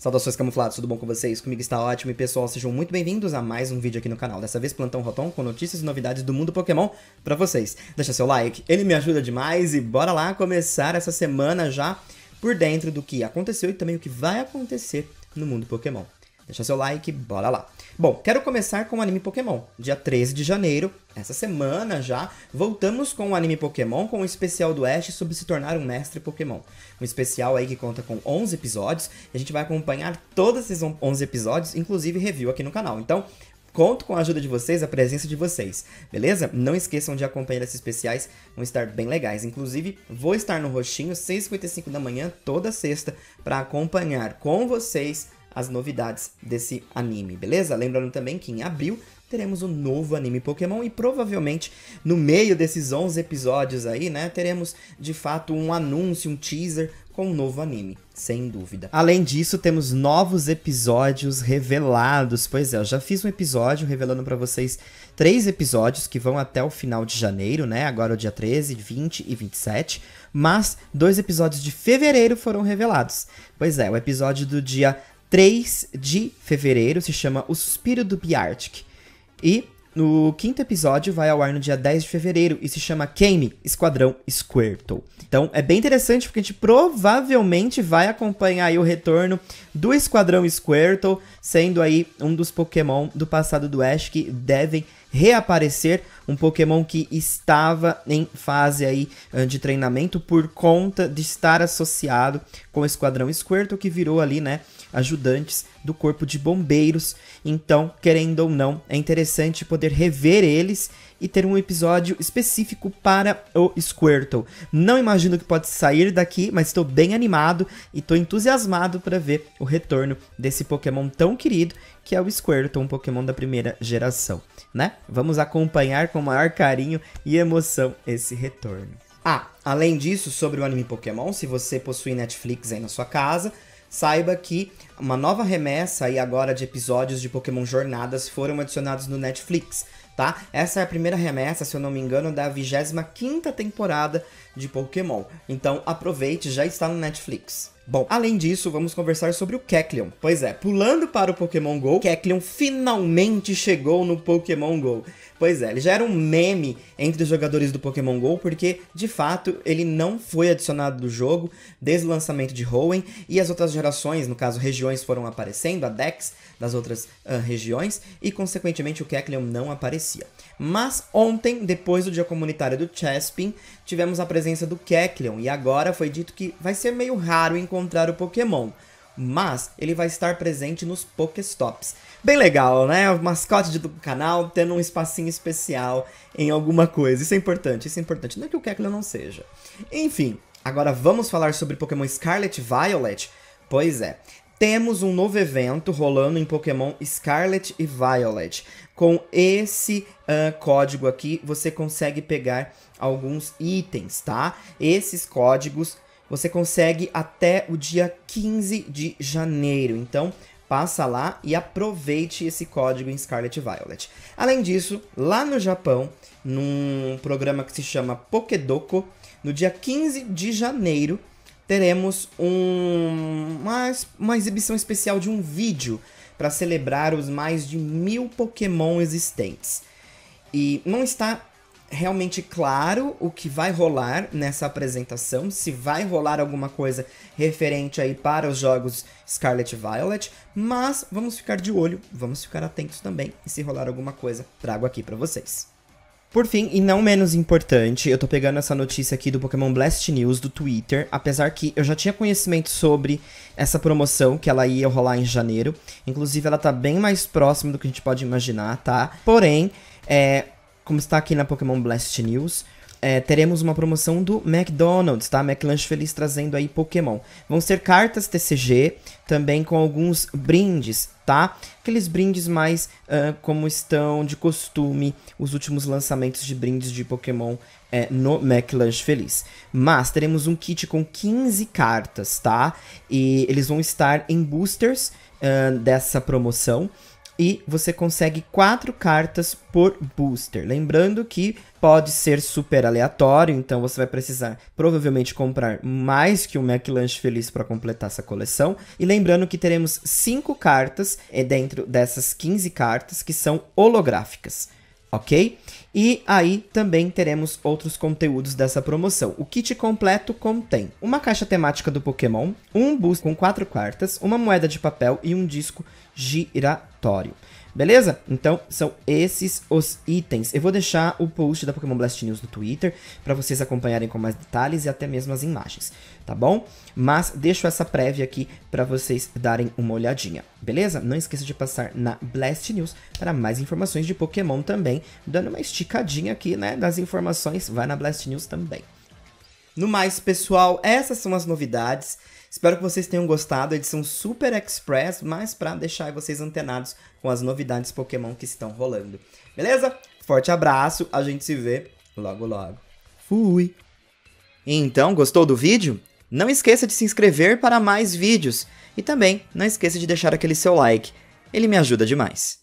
Saudações camuflados, tudo bom com vocês? Comigo está ótimo e pessoal, sejam muito bem-vindos a mais um vídeo aqui no canal. Dessa vez Plantão Rotom com notícias e novidades do mundo Pokémon para vocês. Deixa seu like, ele me ajuda demais e bora lá começar essa semana já por dentro do que aconteceu e também o que vai acontecer no mundo Pokémon. Deixa seu like, bora lá. Bom, quero começar com o anime Pokémon. Dia 13 de janeiro, essa semana já, voltamos com o anime Pokémon com o especial do Ash sobre se tornar um mestre Pokémon. Um especial aí que conta com 11 episódios, e a gente vai acompanhar todos esses 11 episódios, inclusive review aqui no canal. Então, Conto com a ajuda de vocês, a presença de vocês, beleza? Não esqueçam de acompanhar esses especiais, vão estar bem legais. Inclusive, vou estar no Roxinho, 6h55 da manhã, toda sexta, para acompanhar com vocês as novidades desse anime, beleza? Lembrando também que em abril teremos um novo anime Pokémon e provavelmente no meio desses 11 episódios aí, né, teremos de fato um anúncio, um teaser com um novo anime, sem dúvida. Além disso, temos novos episódios revelados. Pois é, eu já fiz um episódio revelando para vocês três episódios que vão até o final de janeiro, né? Agora é o dia 13, 20 e 27, mas dois episódios de fevereiro foram revelados. Pois é, o episódio do dia 3 de fevereiro, se chama O Suspiro do Biartic. E no quinto episódio vai ao ar no dia 10 de fevereiro e se chama Kame Esquadrão Squirtle. Então é bem interessante porque a gente provavelmente vai acompanhar o retorno do Esquadrão Squirtle, sendo aí um dos Pokémon do passado do Ash que devem reaparecer um Pokémon que estava em fase aí eh, de treinamento por conta de estar associado com o Esquadrão Squirtle, que virou ali, né, ajudantes do Corpo de Bombeiros. Então, querendo ou não, é interessante poder rever eles e ter um episódio específico para o Squirtle. Não imagino que pode sair daqui, mas estou bem animado e estou entusiasmado para ver o retorno desse Pokémon tão querido que é o Squirtle, um Pokémon da primeira geração, né? Vamos acompanhar com maior carinho e emoção esse retorno. Ah, além disso, sobre o anime Pokémon, se você possui Netflix aí na sua casa, saiba que uma nova remessa aí agora de episódios de Pokémon Jornadas foram adicionados no Netflix, tá? Essa é a primeira remessa, se eu não me engano, da 25ª temporada de Pokémon. Então aproveite, já está no Netflix. Bom, além disso, vamos conversar sobre o Kecleon. Pois é, pulando para o Pokémon GO, Kecleon finalmente chegou no Pokémon GO. Pois é, ele já era um meme entre os jogadores do Pokémon GO, porque, de fato, ele não foi adicionado do jogo desde o lançamento de Hoenn, e as outras gerações, no caso, regiões foram aparecendo, a Dex das outras uh, regiões, e, consequentemente, o Kecleon não aparecia. Mas ontem, depois do dia comunitário do Chespin, tivemos a presença presença do Kecleon e agora foi dito que vai ser meio raro encontrar o Pokémon, mas ele vai estar presente nos Pokéstops. Bem legal, né? O mascote do canal tendo um espacinho especial em alguma coisa. Isso é importante, isso é importante. Não é que o Kecleon não seja. Enfim, agora vamos falar sobre Pokémon Scarlet Violet. Pois é, temos um novo evento rolando em Pokémon Scarlet e Violet. Com esse uh, código aqui, você consegue pegar alguns itens, tá? Esses códigos você consegue até o dia 15 de janeiro. Então, passa lá e aproveite esse código em Scarlet e Violet. Além disso, lá no Japão, num programa que se chama Pokedoko, no dia 15 de janeiro, teremos um, uma, uma exibição especial de um vídeo para celebrar os mais de mil Pokémon existentes. E não está realmente claro o que vai rolar nessa apresentação, se vai rolar alguma coisa referente aí para os jogos Scarlet Violet, mas vamos ficar de olho, vamos ficar atentos também e se rolar alguma coisa, trago aqui para vocês. Por fim, e não menos importante, eu tô pegando essa notícia aqui do Pokémon Blast News do Twitter, apesar que eu já tinha conhecimento sobre essa promoção que ela ia rolar em janeiro. Inclusive, ela tá bem mais próxima do que a gente pode imaginar, tá? Porém, é, como está aqui na Pokémon Blast News, é, teremos uma promoção do McDonald's, tá? McLanche Feliz trazendo aí Pokémon. Vão ser cartas TCG, também com alguns brindes, tá? Aqueles brindes mais uh, como estão de costume os últimos lançamentos de brindes de Pokémon é, no McLanche Feliz. Mas teremos um kit com 15 cartas, tá? E eles vão estar em boosters uh, dessa promoção e você consegue quatro cartas por booster. Lembrando que pode ser super aleatório, então você vai precisar provavelmente comprar mais que um McLanche Feliz para completar essa coleção. E lembrando que teremos cinco cartas é, dentro dessas 15 cartas que são holográficas, ok? E aí também teremos outros conteúdos dessa promoção. O kit completo contém uma caixa temática do Pokémon, um boost com quatro cartas, uma moeda de papel e um disco giratório. Beleza? Então, são esses os itens. Eu vou deixar o post da Pokémon Blast News no Twitter para vocês acompanharem com mais detalhes e até mesmo as imagens, tá bom? Mas deixo essa prévia aqui para vocês darem uma olhadinha, beleza? Não esqueça de passar na Blast News para mais informações de Pokémon também, dando uma esticadinha aqui, né, das informações, vai na Blast News também. No mais, pessoal, essas são as novidades. Espero que vocês tenham gostado. Edição super express, mas para deixar vocês antenados com as novidades Pokémon que estão rolando. Beleza? Forte abraço, a gente se vê logo logo. Fui! Então, gostou do vídeo? Não esqueça de se inscrever para mais vídeos e também não esqueça de deixar aquele seu like, ele me ajuda demais.